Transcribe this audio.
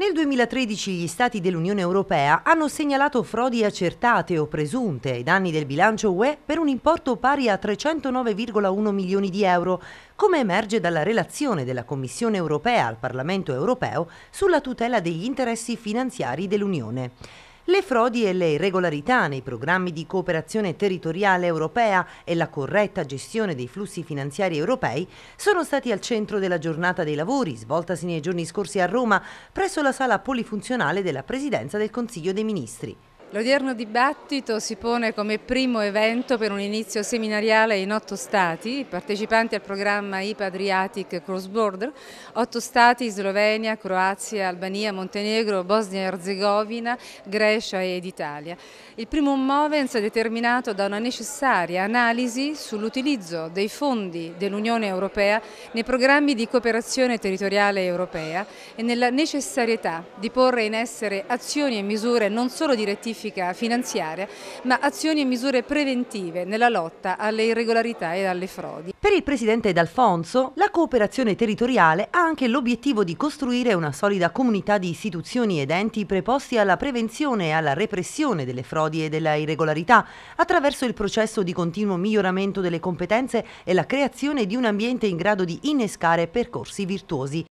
Nel 2013 gli Stati dell'Unione Europea hanno segnalato frodi accertate o presunte ai danni del bilancio UE per un importo pari a 309,1 milioni di euro, come emerge dalla relazione della Commissione Europea al Parlamento Europeo sulla tutela degli interessi finanziari dell'Unione. Le frodi e le irregolarità nei programmi di cooperazione territoriale europea e la corretta gestione dei flussi finanziari europei sono stati al centro della giornata dei lavori svoltasi nei giorni scorsi a Roma presso la sala polifunzionale della Presidenza del Consiglio dei Ministri. L'odierno dibattito si pone come primo evento per un inizio seminariale in otto stati, partecipanti al programma IPA Adriatic Cross Border, otto stati Slovenia, Croazia, Albania, Montenegro, Bosnia e Erzegovina, Grecia ed Italia. Il primo Movens è determinato da una necessaria analisi sull'utilizzo dei fondi dell'Unione Europea nei programmi di cooperazione territoriale europea e nella necessarietà di porre in essere azioni e misure non solo direttive bonifica finanziaria, ma azioni e misure preventive nella lotta alle irregolarità e alle frodi. Per il presidente D'Alfonso, la cooperazione territoriale ha anche l'obiettivo di costruire una solida comunità di istituzioni ed enti preposti alla prevenzione e alla repressione delle frodi e della irregolarità, attraverso il processo di continuo miglioramento delle competenze e la creazione di un ambiente in grado di innescare percorsi virtuosi.